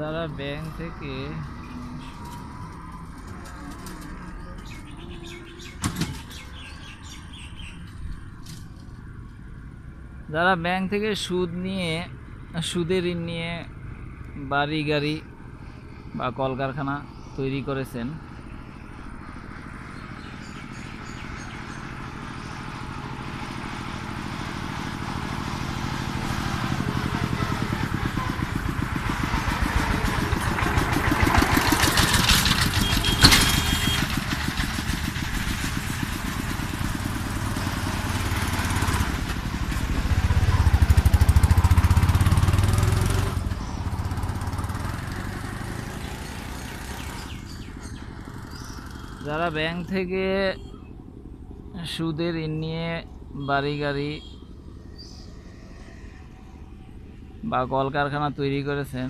যারা ব্যাংক থেকে যারা ব্যাংক থেকে সুদ নিয়ে সুদের ঋণ নিয়ে বাড়ি গাড়ি বা কলকারখানা তৈরি করেছেন যারা ব্যাংক থেকে সুদের ঋণ নিয়ে বাড়ি গাড়ি বা কলকারখানা তৈরি করেছেন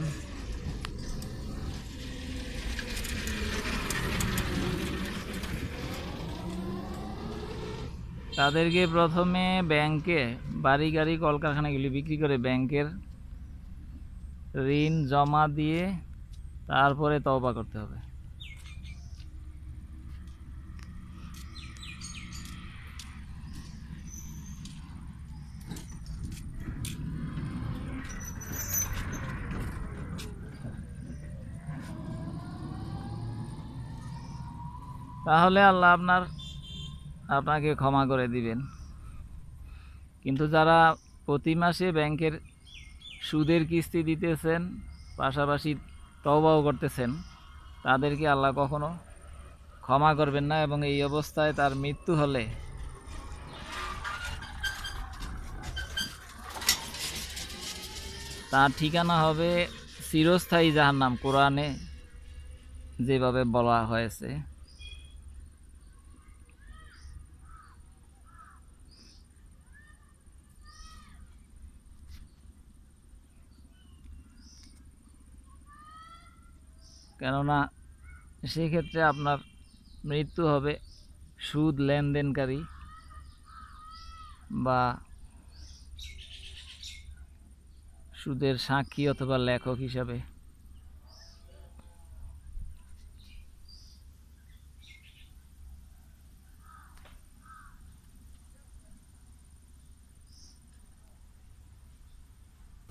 তাদেরকে প্রথমে ব্যাংকে বাড়ি গাড়ি কলকারখানাগুলি বিক্রি করে ব্যাংকের ঋণ জমা দিয়ে তারপরে তওবা করতে হবে তাহলে আল্লাহ আপনার আপনাকে ক্ষমা করে দিবেন কিন্তু যারা প্রতি মাসে ব্যাংকের সুদের কিস্তি দিতেছেন পাশাপাশি তবাও করতেছেন তাদেরকে আল্লাহ কখনো ক্ষমা করবেন না এবং এই অবস্থায় তার মৃত্যু হলে তার ঠিকানা হবে চিরস্থায়ী নাম কোরআনে যেভাবে বলা হয়েছে কেননা সেক্ষেত্রে আপনার মৃত্যু হবে সুদ লেনদেনকারী বা সুদের সাক্ষী অথবা লেখক হিসাবে